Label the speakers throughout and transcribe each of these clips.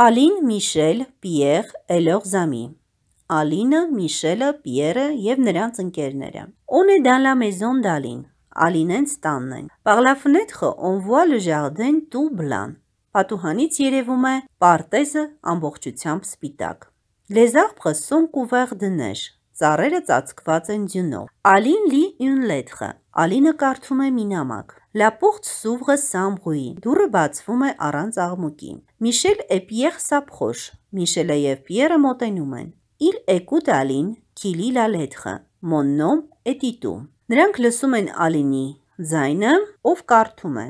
Speaker 1: Ալին, Միշել, Պիեղ, Էլողզամի Ալինը, Միշելը, Պիերը և նրանց ընկերները։ On est dans la maison d'Aline. Ալինենց տանն են։ Par la fenêtre, on voit le jardin tout blanc. Պատուհանից երևում է պարտեզը ամբողջությամբ սպիտակ։ Les arbres sont couverts de neige. Ծառերը ծածկված են ձյունով։ Aline lit une lettre. Ալինը կարդում է մի նամակ։ Լապուղծ սուվղը Սամղուին։ Դուրը բացվում է առանց աղմուկի։ Միշել Էպիեղ Սափխոշ։ Միշելը եւ Պիերը մոտենում են։ Իլ Էկուտ Ալին, Քիլի Լալեթխը։ Մոննոմ Էտիտու։ Նրանք լսում են Ալինի ձայնը, ով կարդում է։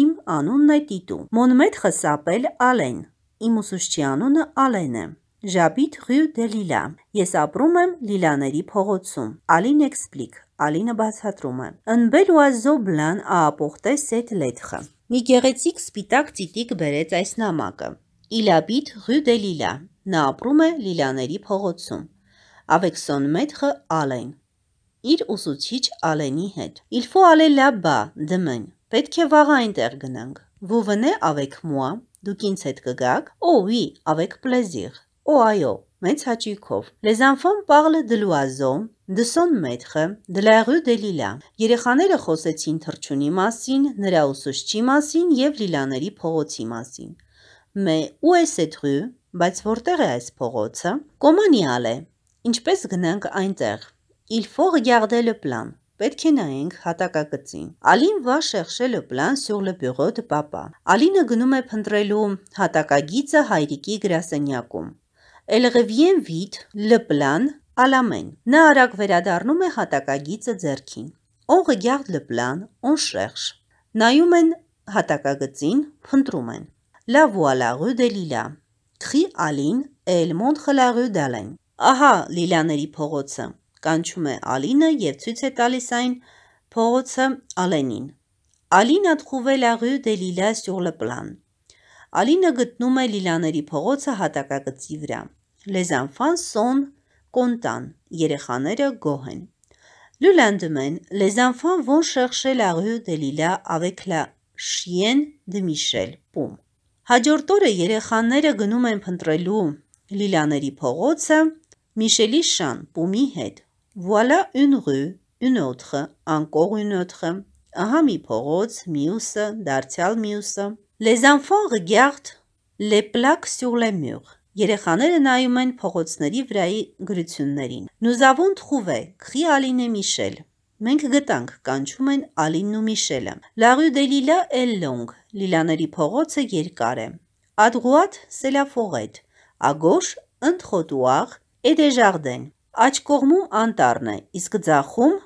Speaker 1: Իմ անունն է Տիտու։ Մոնմետ խսապել Ալեն։ Իմ ուսուցչի անունը Ալեն է։ J'habite rue de Lila։ Ես ապրում եմ Լիլաների փողոցում։ Ալին էքսպլիկ։ Ալինը բացատրում է։ Ընբելուազո բլան ապոխտե սետ լեթխը։ Մի գեղեցիկ սպիտակ ծիտիկ բերեց այս նամակը։ Իլաբիտ rue de Lila։ Նա ապրում է Լիլաների փողոցում։ Avec son maître Alain։ Իր ուսուցիչ Ալենի հետ։ Il faut aller là-bas demain։ Պետք է վաղը այնտեղ գնանք։ Vous venez avec moi։ Դուք ինձ հետ կգաք։ Oh oui, avec plaisir։ Օ այո, մեծ հաճույքով։ Լեզանֆոն Պաղլը դլուազո, դսոն մեթխը, դլաղու դելիլա։ Երեխաները խոսեցին թրջունի մասին, նրա ուսուցչի մասին եւ լիլաների փողոցի մասին։ Մե ու է սեթրու, բայց որտեղ է այս փողոցը։ Կոմանիալ է։ Ինչպես գնանք այնտեղ։ Il faut regarder le plan. Պետք է նայենք հատակագծին։ Ալին վա շեղշելը պլան սյուր լը բյուղոտ պապա։ Ալինը գնում է պնդրելու հատակագիծը հայրիկի գրասենյակում։ «El revient vite, le plan» ալամեն։ Նա արագ վերադառնում է հատակագիծը ձեռքին։ On regarde le plan, on cherche։ Նայում են հատակագծին, փնտրում են։ La voilà rue de Lila։ Crie Aline et elle montre la rue d'Alain։ Ահա Լիլաների փողոցը։ Կանչում է Ալինը եւ ցույց է տալիս այն փողոցը Ալենին։ Aline a trouvé la rue de Lila sur le plan։ Ալինը գտնում է Լիլաների փողոցը հատակագծի վրա։ Լեզանֆան Սոն Կոնտան, երեխաները գոհ են։ Լուլանդմեն Լեզանֆան վոն շեղշել աղյու դե Լիլա ավեկլա շիեն դե Միշել։ Պում։ Հաջորդ օրը երեխաները գնում են փնտրելու Լիլաների փողոցը Միշելի շան Պումի հետ։ Voilà une rue, une autre, encore une autre։ Ահա մի փողոց, մյուսը, դարձյալ մյուսը։ Les enfants regardent les plaques sur les murs. Երեխաները նայում են փողոցների վրայի գրություններին։ Nous avons trouvé, crie Aline et Michel. Մենք գտանք, կանչում են Ալինն ու Միշելը։ La rue des Lilas est longue. Լիլաների փողոցը երկար է։ À droite, c'est la forêt. À gauche, un trottoir et des jardins. Աջ կողմում անտառն է, իսկ ձախում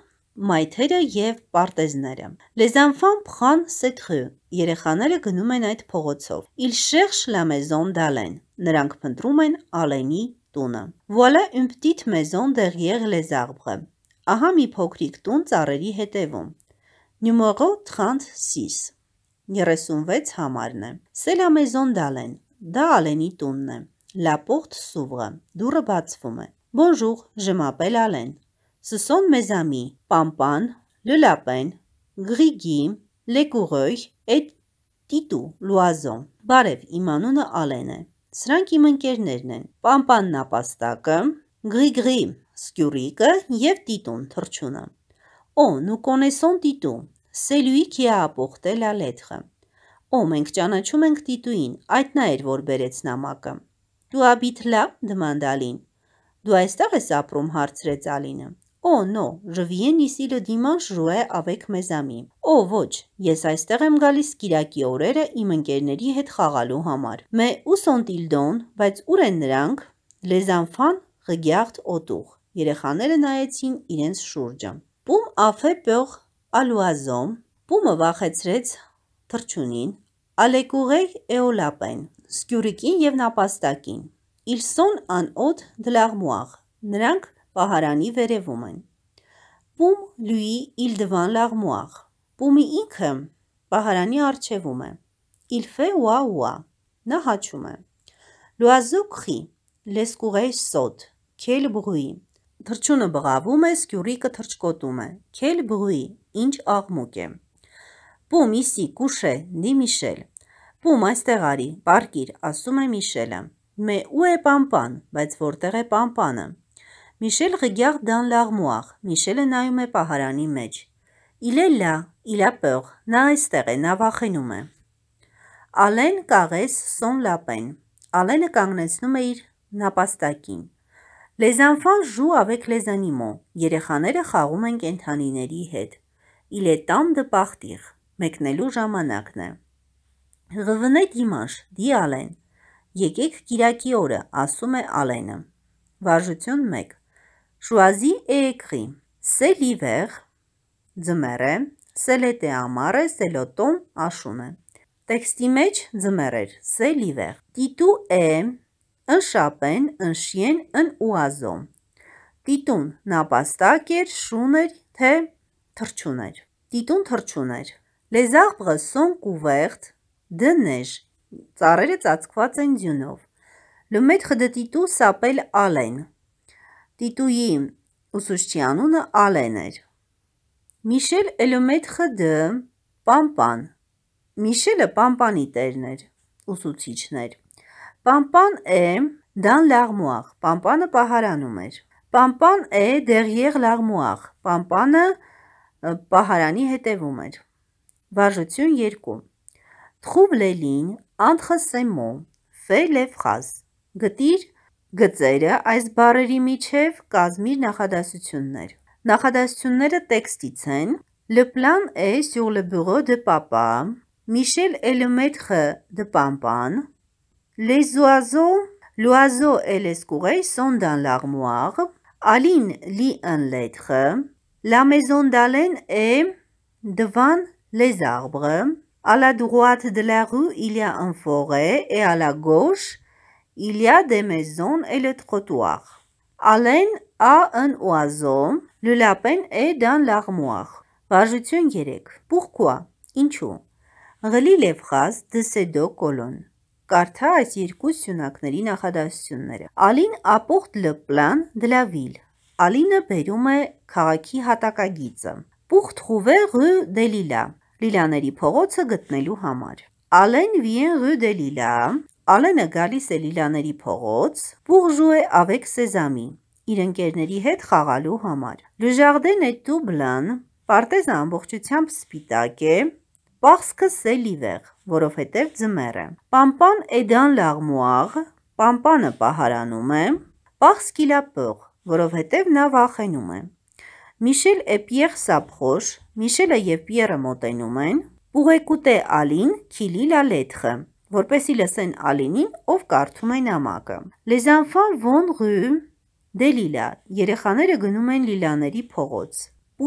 Speaker 1: մայթերը եւ պարտեզները։ Les enfants prennent cette rue։ Երեխաները գնում են այդ փողոցով։ Ils cherchent la maison d'Alain։ Նրանք փնտրում են Ալենի տունը։ Voilà une petite maison derrière les arbres։ Ահա մի փոքրիկ տուն ծառերի հետևում։ Numéro 36։ 36 համարն է։ C'est la maison d'Alain։ Դա Ալենի տունն է։ La porte s'ouvre։ Դուռը բացվում է։ Bonjour, je m'appelle Alain սսոն մեզամի, պամպան, լլապեն, գրիգի, լեկուղոյ, էտ տիտու, լուազոն։ Բարև, իմ անունը ալեն է։ Սրանք իմ ընկերներն են։ Պամպան նապաստակը, գրիգրի, սկյուրիկը և տիտուն, թրջունը։ Օ, նու կոնեսոն տիտու, սելույի կիա ապոխտել ալետխը։ Օ, մենք ճանաչում ենք տիտուին, այդ նա էր, որ բերեց նամակը։ Դու աբիթ լավ, դմանդալին։ Դու այստեղ ես ապրում, հարցրեց ալինը։ Օ, նո, Ռվիեն իսիրը դիման ժուե ավեք մեզամի։ Օ, ոչ, ես այստեղ եմ գալիս Կիրակի օրերը իմ ընկերների հետ խաղալու համար։ Մե ուսոնտիլդոն, բայց ուր են նրանք։ Լեզանֆան ղգյաղթ օտուղ։ Երեխաները նայեցին իրենց շուրջը։ Պում աֆե պող ալուազոմ։ Պումը վախեցրեց թրջունին։ Ալեկուղեյ էոլապեն։ Սկյուրիկին եւ նապաստակին։ Իլսոն անոտ դլաղմուաղ։ Նրանք պահարանի վերևում են։ Պում լույի իլդվան լաղմուաղ։ Պումի ինքը պահարանի արջևում է։ Իլվե ուա ուա։ Նա հաչում է։ Լուազուկ խի, լեսկուղեշ սոտ, կել բղույի։ Թրջունը բղավում է, սկյուրիկը թրջկոտում է։ Քել բղուի, ինչ աղմուկ է։ Պում իսի կուշե, դի Միշել։ Պում այստեղ արի, պարկիր, ասում է Միշելը։ Մե ու է պամպան, բայց որտեղ է պամպանը։ Միշել ղգյաղ դան լաղմուաղ, Միշելը նայում է պահարանի մեջ։ Իլե լա, իլա պող, նա այստեղ է, նա վախենում է։ Ալեն կաղես սոն լապեն։ Ալենը կանգնեցնում է իր նապաստակին։ Լեզանֆան ժու ավեք լեզանիմո, երեխաները խաղում են կենթանիների հետ։ Իլե տամ դը պախտիղ, մեկնելու ժամանակն է։ Հղվնե դիմաշ, դի ալեն։ Եկեք կիրակի օրը, ասում է ալենը։ Վարժություն 1 Choisis et écris. C'est l'hiver. Ձմեռը, սելետե ամառը, սելոտոն աշունը։ Տեքստի մեջ ձմեռեր, c'est l'hiver. Տիտու է ընշապեն, ընշիեն, ընուազո։ Տիտուն նապաստակ էր, շուն էր, թե թրջուն էր։ Տիտուն թրջուն էր։ Les arbres sont couverts de neige. Ծառերը ծածկված են ձյունով։ Le maître de Titou s'appelle Alain. Տիտուի ուսուցչի անունը Ալեն էր։ Միշել Էլոմետ ԽԴ Պամպան։ Միշելը Պամպանի տերն էր, ուսուցիչն էր։ Պամպան է դան լաղմուախ, Պամպանը պահարանում էր։ Պամպան է դեղիեղ լաղմուախ, Պամպանը պահարանի հետևում էր։ Վարժություն 2։ Թխուվ լելին, անտխը սեմո, ֆե լեվխազ։ Գտիր Գծերը այս բարերի միջև կազմի նախադասություններ։ Նախադասությունները տեքստից են. Le plan est sur le bureau de papa. Michel est le maître de Pampan. Les oiseaux, l'oiseau et l'escoureuil sont dans l'armoire. Aline lit une lettre. La maison d'Alain est devant les arbres. À la droite de la rue, il y a une forêt et à la gauche, Իլիա դե Մեզոն Էլեթխոտուախ Ալեն Ա ըն ուազո լուլապեն է դան լաղմուախ Վարժություն 3 Պուխկուա Ինչու Ղլի լևխազ դսեդո կոլոն Կարդա այս երկու սյունակների նախադասությունները Ալին ապոխտ լպլան դլավիլ Ալինը բերում է քաղաքի հատակագիծը Պուխտ խուվե ռու դելիլա Լիլաների փողոցը գտնելու համար Ալեն վիեն ռու դելիլա Ալենը գալիս է Լիլաների փողոց, բուղժու է ավեկ սեզամի, իր ընկերների հետ խաղալու համար։ Լյուժարդեն է դուբլան, պարտեզը ամբողջությամբ սպիտակ է, պախսքը սելիվեղ, որովհետև ձմեռ է։ Պամպան էդան լաղմուաղ, պամպանը պահարանում է, պախսկիլապող, որովհետև նա վախենում է։ Միշել է Պիեր Սապխոշ, Միշելը եւ Պիերը մոտենում են, Պուղեկուտե Ալին, Քիլիլա Լեթխը որպեսի լսեն Ալինին, ով կարդում է նամակը։ Les enfants vont rue de Lila։ Երեխաները գնում են Լիլաների փողոց։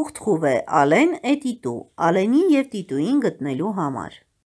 Speaker 1: Ուխտ խուվ է Ալեն է Տիտու, Ալենին եւ Տիտուին գտնելու համար։